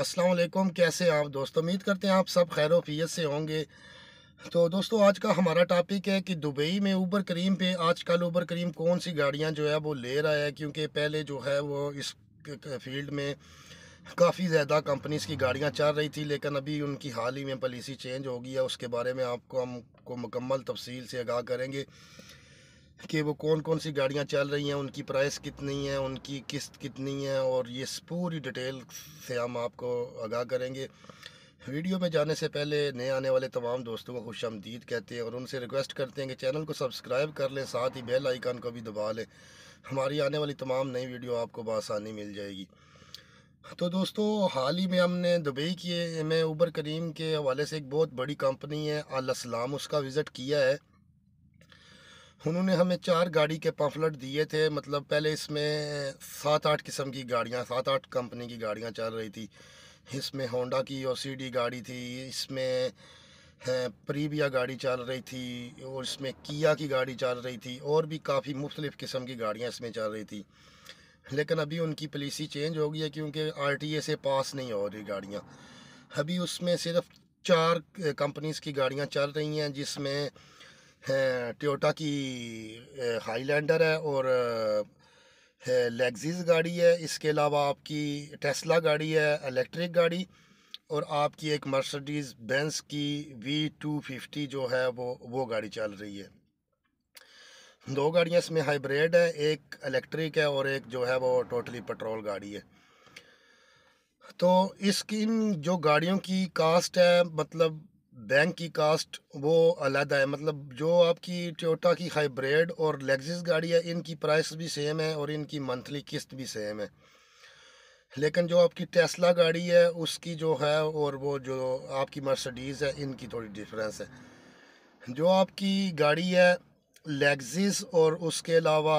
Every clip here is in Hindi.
असलकुम कैसे आप दोस्तों उम्मीद करते हैं आप सब खैर वफीयत से होंगे तो दोस्तों आज का हमारा टॉपिक है कि दुबई में ऊबर करीम पे आजकल ऊबर करीम कौन सी गाड़ियां जो है वो ले रहा है क्योंकि पहले जो है वो इस फील्ड में काफ़ी ज़्यादा कंपनीज़ की गाड़ियां चल रही थी लेकिन अभी उनकी हाल ही में पॉलिसी चेंज हो गई है उसके बारे में आपको हमको मुकम्मल तफसील से आगाह करेंगे कि वो कौन कौन सी गाड़ियाँ चल रही हैं उनकी प्राइस कितनी है उनकी किस्त कितनी है और ये पूरी डिटेल से हम आपको आगाह करेंगे वीडियो पे जाने से पहले नए आने वाले तमाम दोस्तों को खुश आमदीद कहते हैं और उनसे रिक्वेस्ट करते हैं कि चैनल को सब्सक्राइब कर लें साथ ही बेल आइकन को भी दबा लें हमारी आने वाली तमाम नई वीडियो आपको बसानी मिल जाएगी तो दोस्तों हाल ही में हमने दुबई की में उबर करीम के हवाले से एक बहुत बड़ी कंपनी है अलसलाम उसका विज़िट किया है उन्होंने हमें चार गाड़ी के पम्फलेट दिए थे मतलब पहले इसमें सात आठ किस्म की गाड़ियाँ सात आठ कंपनी की गाड़ियाँ चल रही थी इसमें होंडा की ओ गाड़ी थी इसमें प्रीविया गाड़ी चल रही थी और इसमें किया की गाड़ी चल रही थी और भी काफ़ी मुख्तलिफ़ किस्म की गाड़ियाँ इसमें चल रही थी लेकिन अभी उनकी पॉलिसी चेंज हो गई है क्योंकि आरटीए से पास नहीं हो रही गाड़ियाँ अभी उसमें सिर्फ चार कंपनीज की गाड़ियाँ चल रही हैं जिसमें टोटा की हाईलैंडर है और लेगजिस गाड़ी है इसके अलावा आपकी टेस्ला गाड़ी है इलेक्ट्रिक गाड़ी और आपकी एक मर्सडीज़ बेंस की वी टू फिफ्टी जो है वो वो गाड़ी चल रही है दो गाड़ियाँ इसमें हाइब्रिड है एक इलेक्ट्रिक है और एक जो है वो टोटली पेट्रोल गाड़ी है तो इसकी जो गाड़ियों की कास्ट है मतलब बैंक की कास्ट वो अलग है मतलब जो आपकी टोटा की हाइब्रिड और लेगजिस गाड़ी है इनकी प्राइस भी सेम है और इनकी मंथली किस्त भी सेम है लेकिन जो आपकी टेस्ला गाड़ी है उसकी जो है और वो जो आपकी मर्सिडीज़ है इनकी थोड़ी डिफरेंस है जो आपकी गाड़ी है लेगजिस और उसके अलावा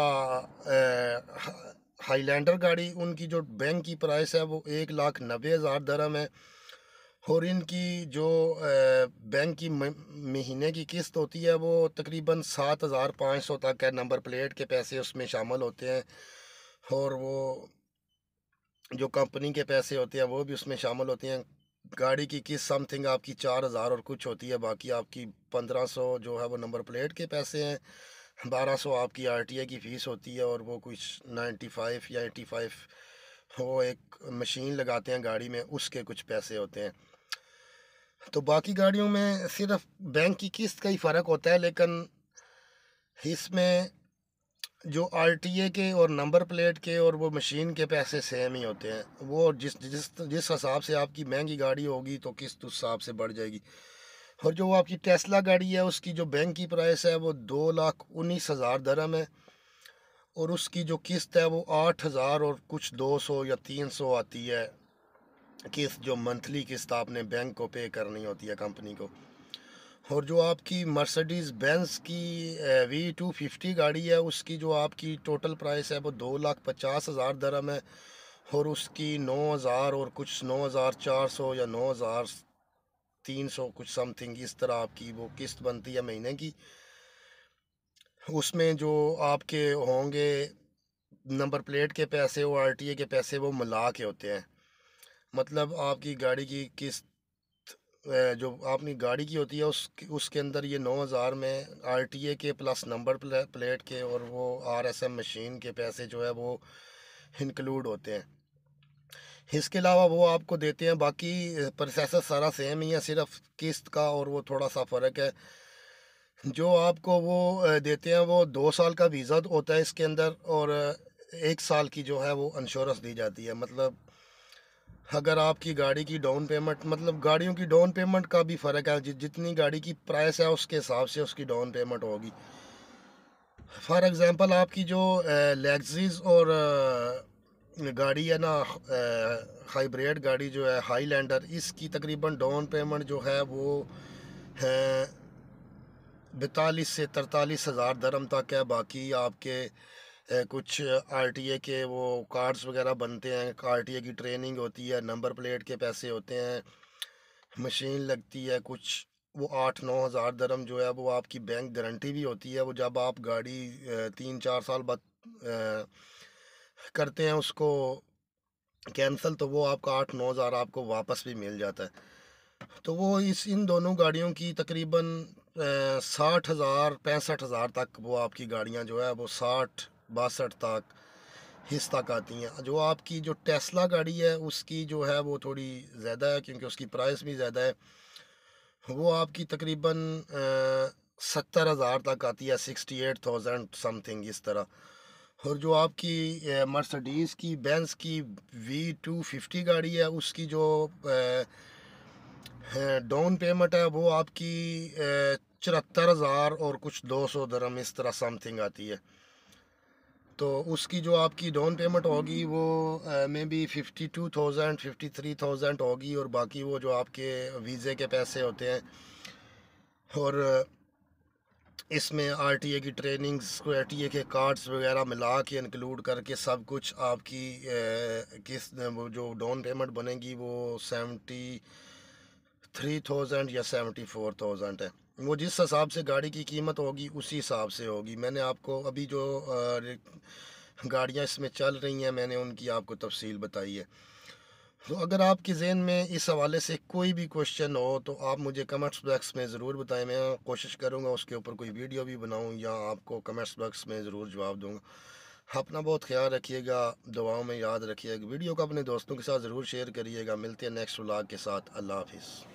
हाईलैंडर गाड़ी उनकी जो बैंक की प्राइस है वो एक लाख नब्बे हज़ार दरम है और इनकी जो बैंक की महीने की किस्त होती है वो तकरीबन सात हज़ार पाँच सौ तक है नंबर प्लेट के पैसे उसमें शामिल होते हैं और वो जो कंपनी के पैसे होते हैं वो भी उसमें शामिल होते हैं गाड़ी की किस्त समथिंग आपकी चार हज़ार और कुछ होती है बाकी आपकी पंद्रह सौ जो है वो नंबर प्लेट के पैसे हैं बारह सौ आपकी आर टी आई की फ़ीस होती है और वो कुछ नाइन्टी फाइव या एटी फाइव वो एक मशीन लगाते हैं गाड़ी में उसके कुछ पैसे होते हैं तो बाकी गाड़ियों में सिर्फ बैंक की किस्त का ही फ़र्क होता है लेकिन इसमें जो ए के और नंबर प्लेट के और वो मशीन के पैसे सेम ही होते हैं वो जिस जिस जिस हिसाब से आपकी महंगी गाड़ी होगी तो किस्त उस हिसाब से बढ़ जाएगी और जो आपकी टेस्ला गाड़ी है उसकी जो बैंक की प्राइस है वो दो लाख उन्नीस हज़ार दरम है और उसकी जो किस्त है वो आठ हज़ार और कुछ दो सौ या तीन सौ आती है किस्त जो मंथली किस्त आपने बैंक को पे करनी होती है कंपनी को और जो आपकी मर्सिडीज़ बेंस की वी टू फिफ्टी गाड़ी है उसकी जो आपकी टोटल प्राइस है वो दो लाख पचास हज़ार दरम है और उसकी नौ हज़ार और कुछ नौ हज़ार चार सौ या नौ हज़ार तीन सौ कुछ समथिंग इस तरह आपकी वो किस्त बनती है महीने की उसमें जो आपके होंगे नंबर प्लेट के पैसे वो आर के पैसे वो मिला के होते हैं मतलब आपकी गाड़ी की किस्त जो आपकी गाड़ी की होती है उस उसके अंदर ये नौ हज़ार में आरटीए के प्लस नंबर प्लेट के और वो आरएसएम मशीन के पैसे जो है वो इंक्लूड होते हैं इसके अलावा वो आपको देते हैं बाकी प्रोसेसर सारा सेम ही है सिर्फ किस्त का और वो थोड़ा सा फ़र्क है जो आपको वो देते हैं वो दो साल का वीज़ा होता है इसके अंदर और एक साल की जो है वो इंश्योरेंस दी जाती है मतलब अगर आपकी गाड़ी की डाउन पेमेंट मतलब गाड़ियों की डाउन पेमेंट का भी फ़र्क है जितनी गाड़ी की प्राइस है उसके हिसाब से उसकी डाउन पेमेंट होगी फॉर एग्ज़ाम्पल आपकी जो लेग्जीज और गाड़ी है ना हाइब्रिड गाड़ी जो है हाई लैंडर इसकी तकरीबन डाउन पेमेंट जो है वो है बैतालीस से तरतालीस हज़ार दरम तक है बाकी आपके कुछ आरटीए के वो कार्ड्स वगैरह बनते हैं आरटीए की ट्रेनिंग होती है नंबर प्लेट के पैसे होते हैं मशीन लगती है कुछ वो आठ नौ हज़ार दरम जो है वो आपकी बैंक गारंटी भी होती है वो जब आप गाड़ी तीन चार साल बाद करते हैं उसको कैंसिल तो वो आपका आठ नौ हज़ार आपको वापस भी मिल जाता है तो वो इस इन दोनों गाड़ियों की तकरीबन साठ हज़ार पैंसठ हज़ार तक वो आपकी गाड़ियाँ जो है वो साठ बासठ तक हिस तक आती हैं जो आपकी जो टेस्ला गाड़ी है उसकी जो है वो थोड़ी ज़्यादा है क्योंकि उसकी प्राइस भी ज़्यादा है वो आपकी तकरीबन सत्तर हज़ार तक आती है सिक्सटी एट थाउजेंड समथिंग इस तरह और जो आपकी मर्सडीज़ की बेंस की वी टू फिफ्टी गाड़ी है उसकी जो डाउन पेमेंट है वो आपकी चौहत्तर हज़ार और कुछ दो सौ दरम इस तरह समथिंग आती है तो उसकी जो आपकी डाउन पेमेंट होगी वो maybe fifty two thousand fifty three thousand होगी और बाकी वो जो आपके वीज़े के पैसे होते हैं और इसमें आर टी ए की ट्रेनिंग्स को आर टी ए के कार्ड्स वगैरह मिला के इंक्लूड करके सब कुछ आपकी किस जो डाउन पेमेंट बनेगी वो सेवेंटी थ्री थाउजेंड या सेवेंटी फोर थाउजेंड है वो जिस हिसाब से गाड़ी की कीमत होगी उसी हिसाब से होगी मैंने आपको अभी जो गाड़ियाँ इसमें चल रही हैं मैंने उनकी आपको तफसील बताई है तो अगर आपके जहन में इस हवाले से कोई भी क्वेश्चन हो तो आप मुझे कमेंट्स बॉक्स में ज़रूर बताएं मैं कोशिश करूँगा उसके ऊपर कोई वीडियो भी बनाऊँ या आपको कमेंट्स बॉक्स में ज़रूर जवाब दूँगा अपना बहुत ख्याल रखिएगा दुआओं में याद रखिएगा वीडियो को अपने दोस्तों के साथ ज़रूर शेयर करिएगा मिलते हैं नेक्स्ट व्लॉग के साथ अल्लाह हाफिज़